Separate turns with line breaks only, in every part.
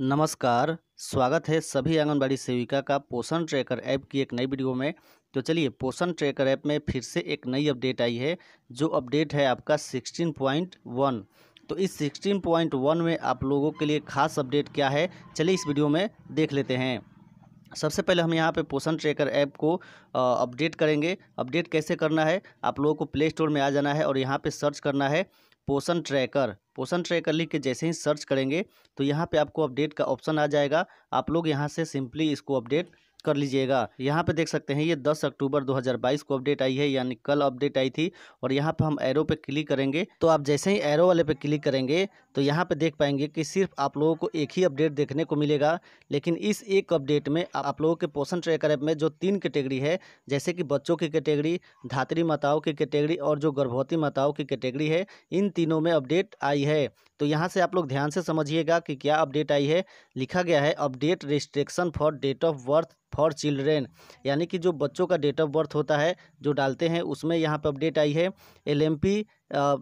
नमस्कार स्वागत है सभी आंगनबाड़ी सेविका का पोषण ट्रैकर ऐप की एक नई वीडियो में तो चलिए पोषण ट्रैकर ऐप में फिर से एक नई अपडेट आई है जो अपडेट है आपका 16.1 तो इस 16.1 में आप लोगों के लिए खास अपडेट क्या है चलिए इस वीडियो में देख लेते हैं सबसे पहले हम यहाँ पे पोषण ट्रैकर ऐप को अपडेट करेंगे अपडेट कैसे करना है आप लोगों को प्ले स्टोर में आ जाना है और यहाँ पे सर्च करना है पोषण ट्रैकर पोषण ट्रैकर लिख के जैसे ही सर्च करेंगे तो यहाँ पे आपको अपडेट का ऑप्शन आ जाएगा आप लोग यहाँ से सिंपली इसको अपडेट कर लीजिएगा यहाँ पे देख सकते हैं ये 10 अक्टूबर 2022 को अपडेट आई है यानी कल अपडेट आई थी और यहाँ पे हम एरो पे क्लिक करेंगे तो आप जैसे ही एरो वाले पे क्लिक करेंगे तो यहाँ पे देख पाएंगे कि सिर्फ आप लोगों को एक ही अपडेट देखने को मिलेगा लेकिन इस एक अपडेट में आप लोगों के पोषण ट्रैकर ऐप में जो तीन कैटेगरी है जैसे कि बच्चों की कैटेगरी धात्री माताओं की कैटेगरी और जो गर्भवती माताओं की कैटेगरी है इन तीनों में अपडेट आई है तो यहाँ से आप लोग ध्यान से समझिएगा कि क्या अपडेट आई है लिखा गया है update restriction for date of birth for children यानी कि जो बच्चों का डेट ऑफ बर्थ होता है जो डालते हैं उसमें यहाँ पर अपडेट आई है एल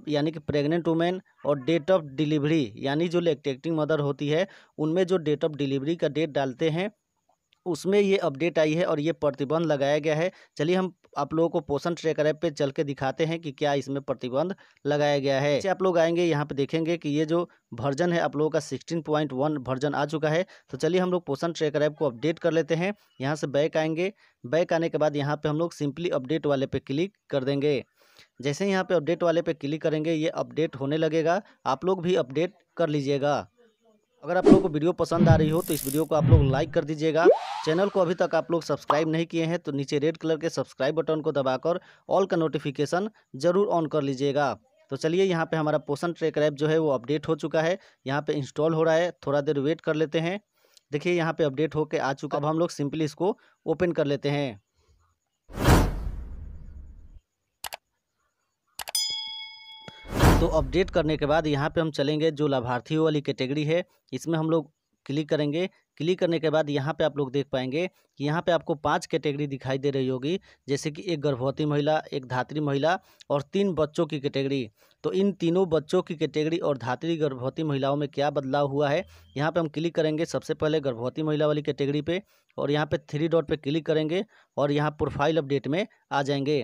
यानी कि प्रेग्नेंट वुमेन और डेट ऑफ डिलीवरी यानी जो लेक्टेक्टिंग मदर होती है उनमें जो डेट ऑफ डिलीवरी का डेट डालते हैं उसमें ये अपडेट आई है और ये प्रतिबंध लगाया गया है चलिए हम आप लोगों को पोषण ट्रैकर ऐप पे चल के दिखाते हैं कि क्या इसमें प्रतिबंध लगाया गया है आप लोग आएंगे यहाँ पे देखेंगे कि ये जो वर्जन है आप लोगों का 16.1 वर्जन आ चुका है तो चलिए हम लोग पोषण ट्रैकर ऐप को अपडेट कर लेते हैं यहाँ से बैक आएंगे बैक आने के बाद यहाँ पे हम लोग सिंपली अपडेट वाले पे क्लिक कर देंगे जैसे यहाँ पे अपडेट वाले पे क्लिक करेंगे ये अपडेट होने लगेगा आप लोग भी अपडेट कर लीजिएगा अगर आप लोगों को वीडियो पसंद आ रही हो तो इस वीडियो को आप लोग लाइक कर दीजिएगा चैनल को अभी तक आप लोग सब्सक्राइब नहीं किए हैं तो नीचे रेड कलर के सब्सक्राइब बटन को दबाकर ऑल का नोटिफिकेशन ज़रूर ऑन कर लीजिएगा तो चलिए यहाँ पे हमारा पोषण ट्रेकर ऐप जो है वो अपडेट हो चुका है यहाँ पे इंस्टॉल हो रहा है थोड़ा देर वेट कर लेते हैं देखिए यहाँ पे अपडेट होके आ चुका अब हम लोग सिंपली इसको ओपन कर लेते हैं तो अपडेट करने के बाद यहाँ पे हम चलेंगे जो लाभार्थी वाली कैटेगरी है इसमें हम लोग क्लिक करेंगे क्लिक करने के बाद यहाँ पे आप लोग देख पाएंगे कि यहाँ पे आपको पांच कैटेगरी दिखाई दे रही होगी जैसे कि एक गर्भवती महिला एक धात्री महिला और तीन बच्चों की कैटेगरी तो इन तीनों बच्चों की कैटेगरी और धात्री गर्भवती महिलाओं में क्या बदलाव हुआ है यहाँ पे हम क्लिक करेंगे सबसे पहले गर्भवती महिला वाली कैटेगरी पर और यहाँ पर थ्री डॉट पर क्लिक करेंगे और यहाँ प्रोफाइल अपडेट में आ जाएंगे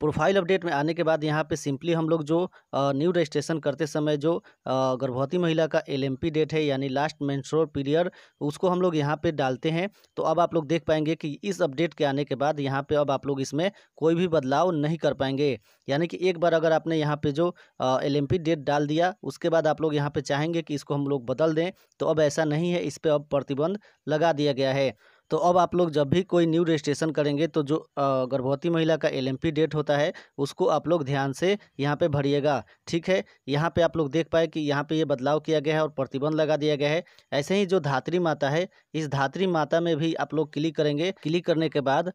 प्रोफाइल अपडेट में आने के बाद यहाँ पे सिंपली हम लोग जो न्यू रजिस्ट्रेशन करते समय जो गर्भवती महिला का एलएमपी डेट है यानी लास्ट मेंस्ट्रुअल पीरियड उसको हम लोग यहाँ पे डालते हैं तो अब आप लोग देख पाएंगे कि इस अपडेट के आने के बाद यहाँ पे अब आप लोग इसमें कोई भी बदलाव नहीं कर पाएंगे यानी कि एक बार अगर आपने यहाँ पर जो एल डेट डाल दिया उसके बाद आप लोग यहाँ पर चाहेंगे कि इसको हम लोग बदल दें तो अब ऐसा नहीं है इस पर अब प्रतिबंध लगा दिया गया है तो अब आप लोग जब भी कोई न्यू रजिस्ट्रेशन करेंगे तो जो गर्भवती महिला का एलएमपी डेट होता है उसको आप लोग ध्यान से यहाँ पे भरिएगा ठीक है यहाँ पे आप लोग देख पाए कि यहाँ पे ये यह बदलाव किया गया है और प्रतिबंध लगा दिया गया है ऐसे ही जो धात्री माता है इस धात्री माता में भी आप लोग क्लिक करेंगे क्लिक करने के बाद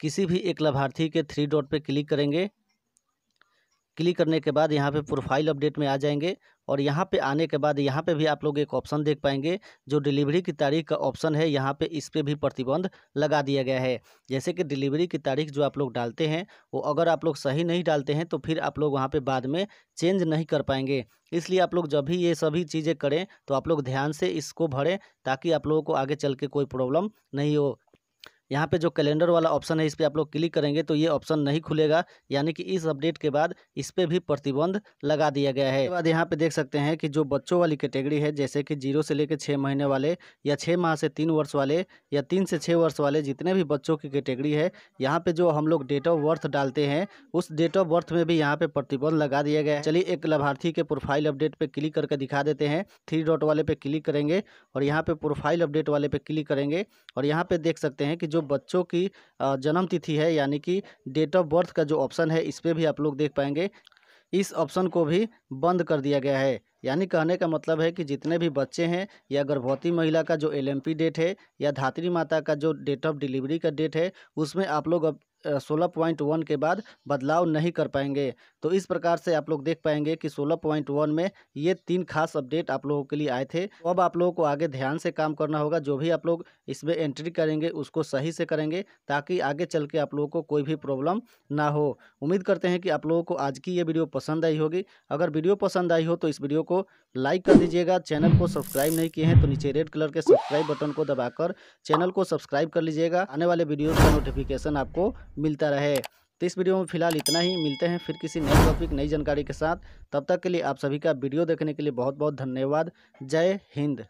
किसी भी एक लाभार्थी के थ्री डॉट पर क्लिक करेंगे क्लिक करने के बाद यहाँ पे प्रोफाइल अपडेट में आ जाएंगे और यहाँ पे आने के बाद यहाँ पे भी आप लोग एक ऑप्शन देख पाएंगे जो डिलीवरी की तारीख का ऑप्शन है यहाँ पे इस पर भी प्रतिबंध लगा दिया गया है जैसे कि डिलीवरी की तारीख जो आप लोग डालते हैं वो अगर आप लोग सही नहीं डालते हैं तो फिर आप लोग वहाँ पे बाद में चेंज नहीं कर पाएंगे इसलिए आप लोग जब भी ये सभी चीज़ें करें तो आप लोग ध्यान से इसको भरें ताकि आप लोगों को आगे चल के कोई प्रॉब्लम नहीं हो यहाँ पे जो कैलेंडर वाला ऑप्शन है इस पर आप लोग क्लिक करेंगे तो ये ऑप्शन नहीं खुलेगा यानी कि इस अपडेट के बाद इस पर भी प्रतिबंध लगा दिया गया है बाद यहाँ पे देख सकते हैं कि जो बच्चों वाली कैटेगरी है जैसे कि जीरो से लेकर छः महीने वाले या छः माह से तीन वर्ष वाले या तीन से छः वर्ष वाले जितने भी बच्चों की कैटेगरी है यहाँ पे जो हम लोग डेट ऑफ बर्थ डालते हैं उस डेट ऑफ बर्थ में भी यहाँ पे प्रतिबंध लगा दिया गया है चलिए एक लाभार्थी के प्रोफाइल अपडेट पे क्लिक करके दिखा देते हैं थ्री डॉट वाले पे क्लिक करेंगे और यहाँ पे प्रोफाइल अपडेट वाले पे क्लिक करेंगे और यहाँ पे देख सकते हैं कि जो जो बच्चों की जन्म तिथि है यानी कि डेट ऑफ बर्थ का जो ऑप्शन है इस पर भी आप लोग देख पाएंगे इस ऑप्शन को भी बंद कर दिया गया है यानी कहने का मतलब है कि जितने भी बच्चे हैं या गर्भवती महिला का जो एलएमपी डेट है या धात्री माता का जो डेट ऑफ डिलीवरी का डेट है उसमें आप लोग अब सोलह पॉइंट वन के बाद बदलाव नहीं कर पाएंगे तो इस प्रकार से आप लोग देख पाएंगे कि सोलह पॉइंट वन में ये तीन खास अपडेट आप लोगों के लिए आए थे तो अब आप लोगों को आगे ध्यान से काम करना होगा जो भी आप लोग इसमें एंट्री करेंगे उसको सही से करेंगे ताकि आगे चल के आप लोगों को कोई भी प्रॉब्लम ना हो उम्मीद करते हैं कि आप लोगों को आज की ये वीडियो पसंद आई होगी अगर वीडियो पसंद आई हो तो इस वीडियो को लाइक कर दीजिएगा चैनल को सब्सक्राइब नहीं किए हैं तो नीचे रेड कलर के सब्सक्राइब बटन को दबाकर चैनल को सब्सक्राइब कर लीजिएगा आने वाले वीडियो का नोटिफिकेशन आपको मिलता रहे तो इस वीडियो में फिलहाल इतना ही मिलते हैं फिर किसी नए टॉपिक नई जानकारी के साथ तब तक के लिए आप सभी का वीडियो देखने के लिए बहुत बहुत धन्यवाद जय हिंद